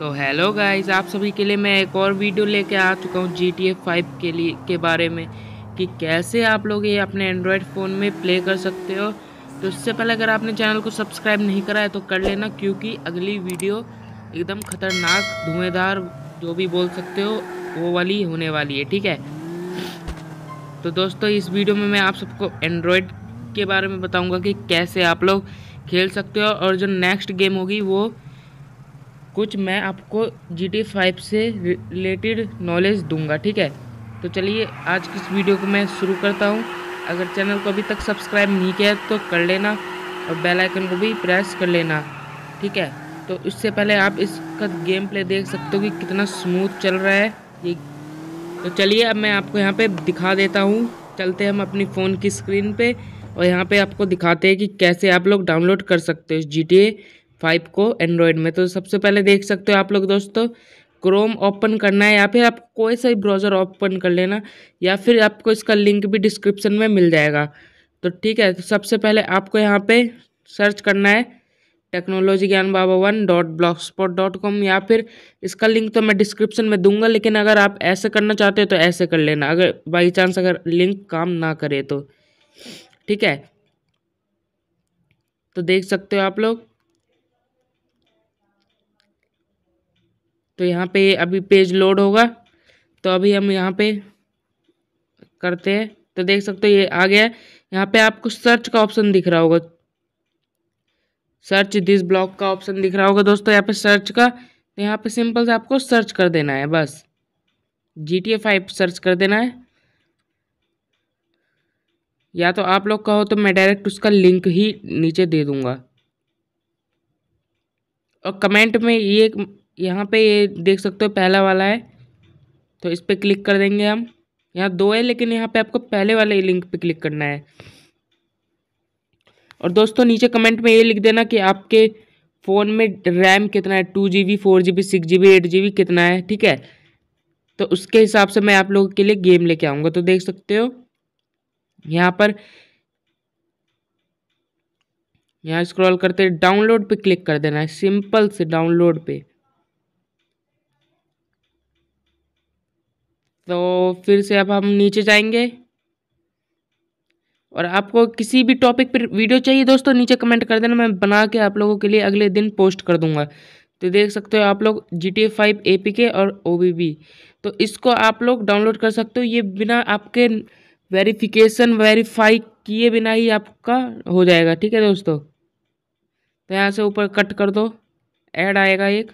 तो hello guys आप सभी के लिए मैं एक और वीडियो लेके आ चुका हूँ जी टी फाइव के लिए के बारे में कि कैसे आप लोग ये अपने एंड्रॉयड फ़ोन में प्ले कर सकते हो तो इससे पहले अगर आपने चैनल को सब्सक्राइब नहीं करा है तो कर लेना क्योंकि अगली वीडियो एकदम खतरनाक धुएँदार जो भी बोल सकते हो वो वाली होने वाली है ठीक है तो दोस्तों इस वीडियो में मैं आप सबको एंड्रॉयड के बारे में बताऊँगा कि कैसे आप लोग खेल सकते हो और जो नेक्स्ट गेम होगी वो कुछ मैं आपको जी टी फाइव से रिलेटेड नॉलेज दूंगा ठीक है तो चलिए आज की इस वीडियो को मैं शुरू करता हूँ अगर चैनल को अभी तक सब्सक्राइब नहीं किया है तो कर लेना और बेल आइकन को भी प्रेस कर लेना ठीक है तो इससे पहले आप इसका गेम प्ले देख सकते हो कि कितना स्मूथ चल रहा है ये तो चलिए अब मैं आपको यहाँ पे दिखा देता हूँ चलते हम अपनी फ़ोन की स्क्रीन पे और यहाँ पे आपको दिखाते हैं कि कैसे आप लोग डाउनलोड कर सकते हो जी टी फाइव को एंड्रॉयड में तो सबसे पहले देख सकते हो आप लोग दोस्तों क्रोम ओपन करना है या फिर आप कोई सा भी ब्राउज़र ओपन कर लेना या फिर आपको इसका लिंक भी डिस्क्रिप्शन में मिल जाएगा तो ठीक है तो सबसे पहले आपको यहाँ पे सर्च करना है technology Gyan Baba one dot blog spot dot com या फिर इसका लिंक तो मैं डिस्क्रिप्शन में दूंगा लेकिन अगर आप ऐसे करना चाहते हो तो ऐसे कर लेना अगर बाई चांस अगर लिंक काम ना करे तो ठीक है तो देख सकते हो आप लोग तो यहाँ पे अभी पेज लोड होगा तो अभी हम यहाँ पे करते हैं तो देख सकते हो ये आ गया है यहाँ पे आपको सर्च का ऑप्शन दिख रहा होगा सर्च दिस ब्लॉक का ऑप्शन दिख रहा होगा दोस्तों यहाँ पे सर्च का तो यहाँ पे सिंपल से आपको सर्च कर देना है बस G T A five search कर देना है या तो आप लोग कहो तो मैं डायरेक्ट उसका लिंक ही नीचे दे दूँगा और कमेंट में ये यहाँ पे ये देख सकते हो पहला वाला है तो इस पर क्लिक कर देंगे हम यहाँ दो है लेकिन यहाँ पे आपको पहले वाले लिंक पे क्लिक करना है और दोस्तों नीचे कमेंट में ये लिख देना कि आपके फ़ोन में रैम कितना है two G B four G B six G B eight G B कितना है ठीक है तो उसके हिसाब से मैं आप लोगों के लिए गेम लेके आऊँगा तो देख सकते हो यहाँ पर यहाँ स्क्रॉल करते डाउनलोड पे क्लिक कर देना है सिंपल से डाउनलोड पे तो फिर से अब हम नीचे जाएंगे और आपको किसी भी टॉपिक पर वीडियो चाहिए दोस्तों नीचे कमेंट कर देना मैं बना के आप लोगों के लिए अगले दिन पोस्ट कर दूंगा तो देख सकते हो आप लोग G T five A P K और ओ बी बी तो इसको आप लोग डाउनलोड कर सकते हो ये बिना आपके वेरिफिकेशन वेरीफाई किए बिना ही आपका हो जाएगा ठीक है दोस्तों तो यहाँ से ऊपर कट कर दो ऐड आएगा एक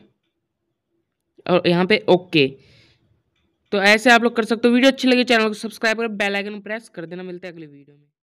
और यहाँ पे ओके तो ऐसे आप लोग कर सकते हो वीडियो अच्छी लगी चैनल को सब्सक्राइब कर बेल आइकन प्रेस कर देना मिलता है अगले वीडियो में